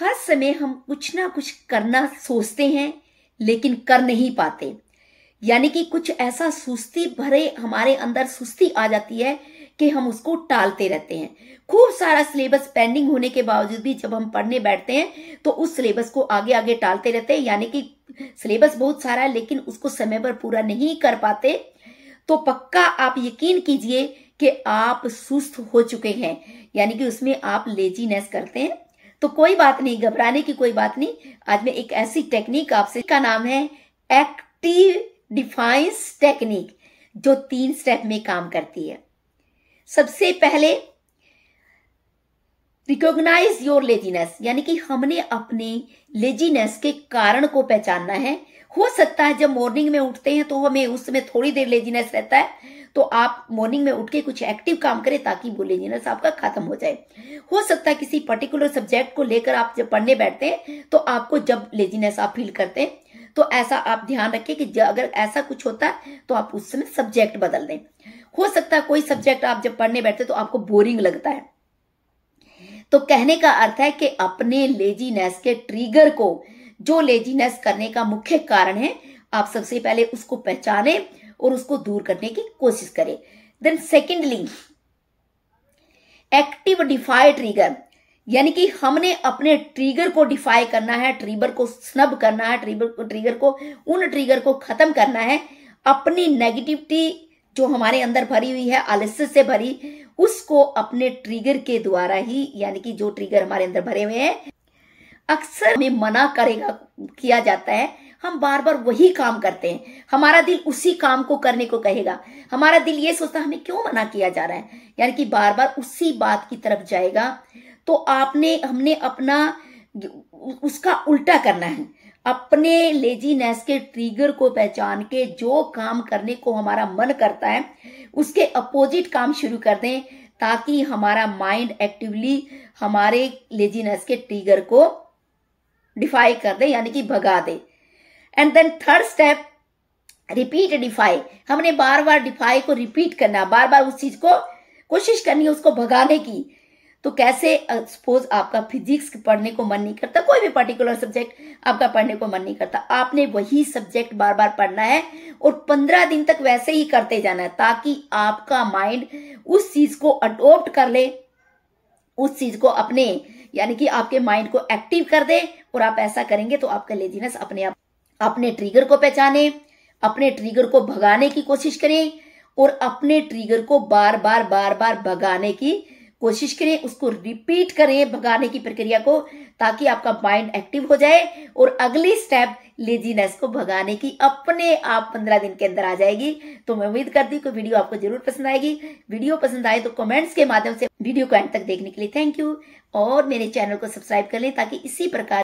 हर समय हम कुछ ना कुछ करना सोचते हैं लेकिन कर नहीं पाते यानी कि कुछ ऐसा सुस्ती भरे हमारे अंदर सुस्ती आ जाती है कि हम उसको टालते रहते हैं खूब सारा सिलेबस पेंडिंग होने के बावजूद भी जब हम पढ़ने बैठते हैं तो उस सिलेबस को आगे आगे टालते रहते हैं यानी कि सिलेबस बहुत सारा है लेकिन उसको समय पर पूरा नहीं कर पाते तो पक्का आप यकीन कीजिए कि आप सुस्त हो चुके हैं यानी कि उसमें आप लेजीनेस करते हैं तो कोई बात नहीं घबराने की कोई बात नहीं आज मैं एक ऐसी टेक्निक आपसे का नाम है एक्टिव डिफाइंस टेक्निक जो तीन स्टेप में काम करती है सबसे पहले रिकॉग्नाइज योर लेजीनेस यानी कि हमने अपने लेजीनेस के कारण को पहचानना है हो सकता है जब मॉर्निंग में उठते हैं तो हमें उस समय थोड़ी देर लेजीनेस रहता है तो आप मॉर्निंग में उठ के कुछ एक्टिव काम करें ताकि बुलेजीनेस आपका खत्म हो जाए हो सकता है किसी पर्टिकुलर सब्जेक्ट को लेकर आप जब पढ़ने बैठते हैं तो आपको जब लेजीनेस आप फील करते हैं तो ऐसा आप ध्यान रखें कि अगर ऐसा कुछ होता है तो आप उस समय सब्जेक्ट बदल दें हो सकता है कोई सब्जेक्ट आप जब पढ़ने बैठते तो आपको बोरिंग लगता है तो कहने का अर्थ है कि अपने लेजीनेस के ट्रिगर को जो लेजीनेस करने का मुख्य कारण है आप सबसे पहले उसको पहचानें और उसको दूर करने की कोशिश करें then secondly active defy trigger यानी कि हमने अपने ट्रिगर को डिफाई करना है ट्रिगर को स्नब करना है ट्रिगर ट्रिगर को उन ट्रिगर को खत्म करना है अपनी नेगेटिविटी जो हमारे अंदर भरी हुई है आलस्य से भरी उसको अपने ट्रिगर के द्वारा ही यानी कि जो ट्रिगर हमारे अंदर भरे हुए हैं अक्सर हमें मना करेगा किया जाता है हम बार बार वही काम करते हैं हमारा दिल उसी काम को करने को कहेगा हमारा दिल ये सोचता हमें क्यों मना किया जा रहा है यानी कि बार बार उसी बात की तरफ जाएगा तो आपने हमने अपना उसका उल्टा करना है अपने लेजीनेस के ट्रिगर को पहचान के जो काम करने को हमारा मन करता है उसके अपोजिट काम शुरू कर दें ताकि हमारा माइंड एक्टिवली हमारे लेजीनेस के ट्रिगर को डिफाई कर दे यानी कि भगा दे and then third step repeat defy हमने बार बार डिफाई को रिपीट करना बार बार उस चीज को कोशिश करनी है उसको भगाने की तो कैसे सपोज आपका फिजिक्स पढ़ने को मन नहीं करता कोई भी पर्टिकुलर सब्जेक्ट आपका पढ़ने को मन नहीं करता आपने वही सब्जेक्ट बार बार पढ़ना है और पंद्रह दिन तक वैसे ही करते जाना है ताकि आपका माइंड उस चीज को अडोप्ट कर ले उस चीज को अपने यानी कि आपके माइंड को एक्टिव कर दे और आप ऐसा करेंगे तो आपका लेजीनेस अपने आप अपने ट्रिगर को पहचाने अपने ट्रिगर को भगाने की कोशिश करें और अपने ट्रिगर को बार बार बार बार भगाने की कोशिश करें उसको रिपीट करें भगाने की प्रक्रिया को ताकि आपका माइंड एक्टिव हो जाए और अगली स्टेप लेजीनेस को भगाने की अपने आप पंद्रह दिन के अंदर आ जाएगी तो मैं उम्मीद करती हूँ कि वीडियो आपको जरूर पसंद आएगी वीडियो पसंद आए तो कमेंट्स के माध्यम से वीडियो को एंड तक देखने के लिए थैंक यू और मेरे चैनल को सब्सक्राइब कर लें ताकि इसी प्रकार